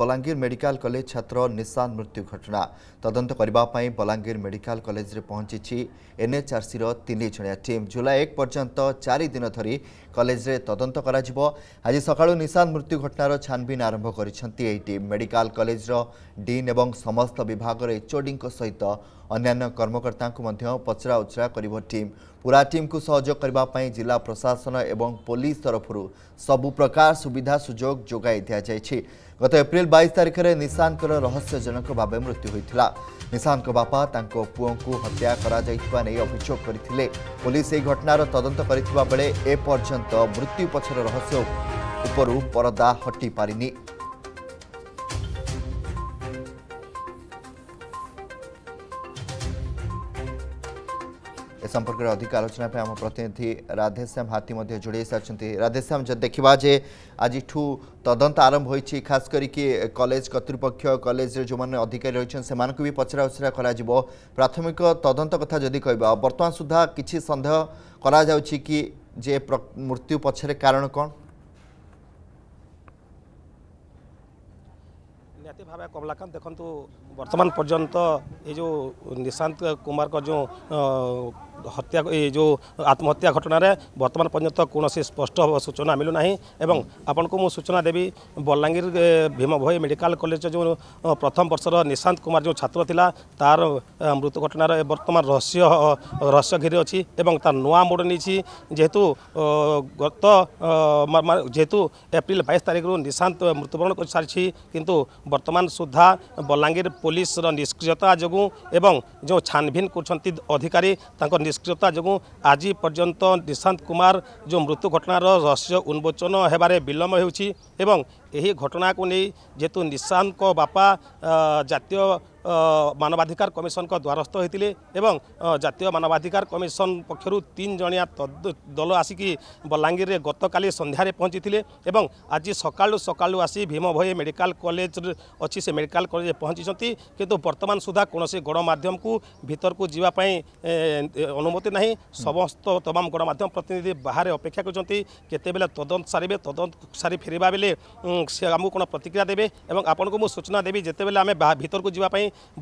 Balangir medical college ଛାତ୍ର ନିଶାନ ମୃତ୍ୟୁ ଘଟଣା ତଦନ୍ତ କରିବା ପାଇଁ ବଲାଙ୍ଗୀର ମେଡିକାଲ କଲେଜରେ ପହଞ୍ଚିଛି ଏନ୍ଏଚ୍ଆର୍ସିର ତିନି ଜଣିଆ ଟିମ୍ ଜୁଲାଇ ଏକ ପର୍ଯ୍ୟନ୍ତ ଚାରି ଦିନ ଧରି କଲେଜରେ ତଦନ୍ତ କରାଯିବ ଆଜି ସକାଳୁ ନିଶାନ ମୃତ୍ୟୁ ଘଟଣାର ଛାନଭିନ୍ ଆରମ୍ଭ କରିଛନ୍ତି ଏହି ଟିମ୍ ମେଡିକାଲ କଲେଜର ଡିନ୍ ଏବଂ ସମସ୍ତ ବିଭାଗର ଏଚ୍ଓଡିଙ୍କ ସହିତ ଅନ୍ୟାନ୍ୟ କର୍ମକର୍ତ୍ତାଙ୍କୁ ମଧ୍ୟ ପଚରାଉଚରା କରିବ ଟିମ୍ ପୁରା ଟିମ୍କୁ ସହଯୋଗ କରିବା ପାଇଁ ଜିଲ୍ଲା ପ୍ରଶାସନ ଏବଂ ପୋଲିସ ତରଫରୁ ସବୁ ପ୍ରକାର ସୁବିଧା ସୁଯୋଗ ଯୋଗାଇ ଦିଆଯାଇଛି ଗତ ଏପ୍ରିଲ ବାଇଶ ତାରିଖରେ ନିଶାନ୍ତର ରହସ୍ୟଜନକ ଭାବେ ମୃତ୍ୟୁ ହୋଇଥିଲା ନିଶାନ୍ତଙ୍କ ବାପା ତାଙ୍କ ପୁଅଙ୍କୁ ହତ୍ୟା କରାଯାଇଥିବା ନେଇ ଅଭିଯୋଗ କରିଥିଲେ ପୋଲିସ ଏହି ଘଟଣାର ତଦନ୍ତ କରିଥିବା ବେଳେ ଏପର୍ଯ୍ୟନ୍ତ ମୃତ୍ୟୁ ପଛର ରହସ୍ୟ ଉପରୁ ପରଦା ହଟି ପାରିନି ଏ ସମ୍ପର୍କରେ ଅଧିକ ଆଲୋଚନା ପାଇଁ ଆମ ପ୍ରତିନିଧି ରାଧେଶ୍ୟାମ ହାତୀ ମଧ୍ୟ ଯୋଡ଼ି ସାରିଛନ୍ତି ରାଧେଶ୍ୟାମ ଯଦି ଦେଖିବା ଯେ ଆଜିଠୁ ତଦନ୍ତ ଆରମ୍ଭ ହୋଇଛି ଖାସ କରିକି କଲେଜ କର୍ତ୍ତୃପକ୍ଷ କଲେଜରେ ଯେଉଁମାନେ ଅଧିକାରୀ ରହିଛନ୍ତି ସେମାନଙ୍କୁ ବି ପଚରା ଉଚରା କରାଯିବ ପ୍ରାଥମିକ ତଦନ୍ତ କଥା ଯଦି କହିବା ବର୍ତ୍ତମାନ ସୁଦ୍ଧା କିଛି ସନ୍ଦେହ କରାଯାଉଛି କି ଯେ ମୃତ୍ୟୁ ପଛରେ କାରଣ କ'ଣ ନିହାତି ଭାବେ କମଲାକାନ୍ତ ଦେଖନ୍ତୁ ବର୍ତ୍ତମାନ ପର୍ଯ୍ୟନ୍ତ ଏ ଯେଉଁ ନିଶାନ୍ତ କୁମାରଙ୍କ ଯେଉଁ হত্যা এই যে আত্মহত্যা ঘটনার বর্তমান পর্যন্ত কৌশি স্পষ্ট সূচনা মিলুনা এবং আপনার মু সূচনা দেবি বলাঙ্গীর ভীমভোই মেডিকাল কলেজ যে প্রথম বর্ষর নিশান্ত কুমার যে ছাত্র লা তার মৃত ঘটনার বর্তমান রহস্য রহস্য ঘিরে অবং তার নয় মোড় নিয়েছি যেহেতু গত যেহেতু এপ্রিল বাইশ তারিখর নিশান্ত মৃত্যুবরণ করে সারিছি কিন্তু বর্তমান সুদ্ধা বলাঙ্গীর পুলিশর নিষ্ক্রিয়তা যোগ এবং যে ছানভিন করছেন অধিকারী তাঁর ନିଷ୍କ୍ରିୟତା ଯୋଗୁଁ ଆଜି ପର୍ଯ୍ୟନ୍ତ ନିଶାନ୍ତ କୁମାର ଯେଉଁ ମୃତ୍ୟୁ ଘଟଣାର ରହସ୍ୟ ଉନ୍ମୋଚନ ହେବାରେ ବିଳମ୍ବ ହେଉଛି ଏବଂ ଏହି ଘଟଣାକୁ ନେଇ ଯେହେତୁ ନିଶାନ୍ତଙ୍କ ବାପା ଜାତୀୟ মানবাধিকার কমিশনক দ্বারস্থ হয়েছে এবং জাতীয় মানবাধিকার কমিশন পক্ষর তিন জনিয়া দল আসিকি বলাঙ্গীরে গতকাল সন্ধ্যায় পৌঁছিলে এবং আজ সকাল সকাল আসি ভীমভয়ে মেডিকাল কলেজ অছি সে মেডিকাল কলেজে পৌঁছিছেন কিন্তু বর্তমান সুদ্ধা কোণী গণমাধ্যমক ভিতরক যা অনুমতি না সমস্ত তমাম গণমাধ্যম প্রতিনিধি বাহারে অপেক্ষা করছেন কেতবে তদন্ত সারিবে তদন্ত সারি ফেরা বেলে সে আমি কোণ প্রতিক্রিয়া দেবে এবং আপনার সূচনা দেবি যেতবে আমি ভিতরক যা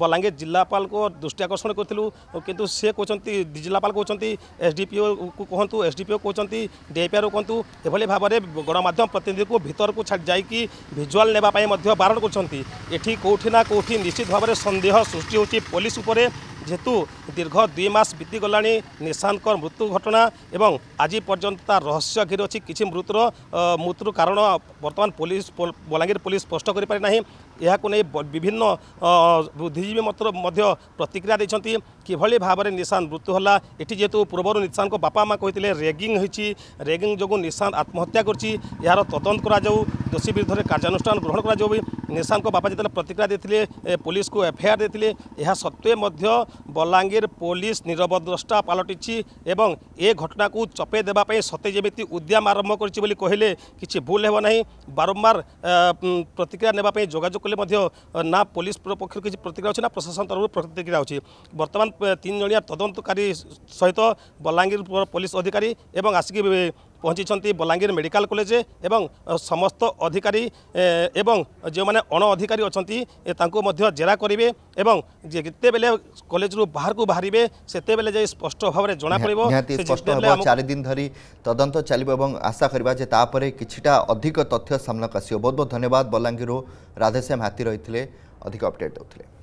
ବଲାଙ୍ଗୀର ଜିଲ୍ଲାପାଳଙ୍କ ଦୃଷ୍ଟି ଆକର୍ଷଣ କରିଥିଲୁ କିନ୍ତୁ ସେ କହୁଛନ୍ତି ଜିଲ୍ଲାପାଳ କହୁଛନ୍ତି ଏସ୍ଡିପିଓକୁ କୁହନ୍ତୁ ଏସ୍ଡିପିଓ କହୁଛନ୍ତି ଡିଆଇପିଆର୍ଓ କୁହନ୍ତୁ ଏଭଳି ଭାବରେ ଗଣମାଧ୍ୟମ ପ୍ରତିନିଧିକୁ ଭିତରକୁ ଯାଇକି ଭିଜୁଆଲ୍ ନେବା ପାଇଁ ମଧ୍ୟ ବାରଣ କରୁଛନ୍ତି ଏଠି କେଉଁଠି ନା କେଉଁଠି ନିଶ୍ଚିତ ଭାବରେ ସନ୍ଦେହ ସୃଷ୍ଟି ହେଉଛି ପୋଲିସ ଉପରେ যেহেতু দীর্ঘ দুই মাস বিতিগলাণি নিশাঙ্কর মৃত্যু ঘটনা এবং আজি পর্যন্ত তার রহস্য ঘিরে অছি কিছু মৃত্যুর মৃত্যুর কারণ বর্তমান পুলিশ বলাঙ্গীর পুলিশ স্পষ্ট করে পারি না ଏହାକୁ ନେଇ ବିଭିନ୍ନ ବୁଦ୍ଧିଜୀବୀ ମଧ୍ୟ ପ୍ରତିକ୍ରିୟା ଦେଇଛନ୍ତି କିଭଳି ଭାବରେ ନିଶାନ ମୃତ୍ୟୁ ହେଲା ଏଠି ଯେହେତୁ ପୂର୍ବରୁ ନିଶାନଙ୍କ ବାପା ମାଆ କହିଥିଲେ ରେଗିଂ ହୋଇଛି ରେଗିଂ ଯୋଗୁଁ ନିଶାନ ଆତ୍ମହତ୍ୟା କରିଛି ଏହାର ତଦନ୍ତ କରାଯାଉ ଦୋଷୀ ବିରୁଦ୍ଧରେ କାର୍ଯ୍ୟାନୁଷ୍ଠାନ ଗ୍ରହଣ କରାଯାଉ ନିଶାଙ୍କ ବାପା ଯେତେବେଳେ ପ୍ରତିକ୍ରିୟା ଦେଇଥିଲେ ପୋଲିସକୁ ଏଫଆଇଆର୍ ଦେଇଥିଲେ ଏହା ସତ୍ତ୍ୱେ ମଧ୍ୟ ବଲାଙ୍ଗୀର ପୋଲିସ ନିରବଦ୍ରଷ୍ଟା ପାଲଟିଛି ଏବଂ ଏ ଘଟଣାକୁ ଚପେଇ ଦେବା ପାଇଁ ସତେ ଯେମିତି ଉଦ୍ୟମ ଆରମ୍ଭ କରିଛି ବୋଲି କହିଲେ କିଛି ଭୁଲ ହେବ ନାହିଁ ବାରମ୍ବାର ପ୍ରତିକ୍ରିୟା ନେବା ପାଇଁ ଯୋଗାଯୋଗ କଲେ ମଧ୍ୟ ନା ପୋଲିସ ପକ୍ଷରୁ କିଛି ପ୍ରତିକ୍ରିୟା ଅଛି ନା ପ୍ରଶାସନ ତରଫରୁ ପ୍ରତିକ୍ରିୟା ଅଛି ବର୍ତ୍ତମାନ ତିନି ଜଣିଆ ତଦନ୍ତକାରୀ ସହିତ ବଲାଙ୍ଗୀର ପୋଲିସ ଅଧିକାରୀ ଏବଂ ଆସିକି ପହଞ୍ଚିଛନ୍ତି ବଲାଙ୍ଗୀର ମେଡ଼ିକାଲ କଲେଜ ଏବଂ ସମସ୍ତ ଅଧିକାରୀ ଏବଂ ଯେଉଁମାନେ ଅଣ ଅଧିକାରୀ ଅଛନ୍ତି ତାଙ୍କୁ ମଧ୍ୟ ଜେରା କରିବେ ଏବଂ ଯେତେବେଳେ କଲେଜରୁ ବାହାରକୁ ବାହାରିବେ ସେତେବେଳେ ଯାଇ ସ୍ପଷ୍ଟ ଭାବରେ ଜଣାପଡ଼ିବ ସ୍ପଷ୍ଟ ହେବ ଚାରିଦିନ ଧରି ତଦନ୍ତ ଚାଲିବ ଏବଂ ଆଶା କରିବା ଯେ ତାପରେ କିଛିଟା ଅଧିକ ତଥ୍ୟ ସାମ୍ନାକୁ ଆସିବ ବହୁତ ବହୁତ ଧନ୍ୟବାଦ ବଲାଙ୍ଗୀରରୁ ରାଧେଶ୍ୟାମ ହାତୀ ରହିଥିଲେ ଅଧିକ ଅପଡେଟ୍ ଦେଉଥିଲେ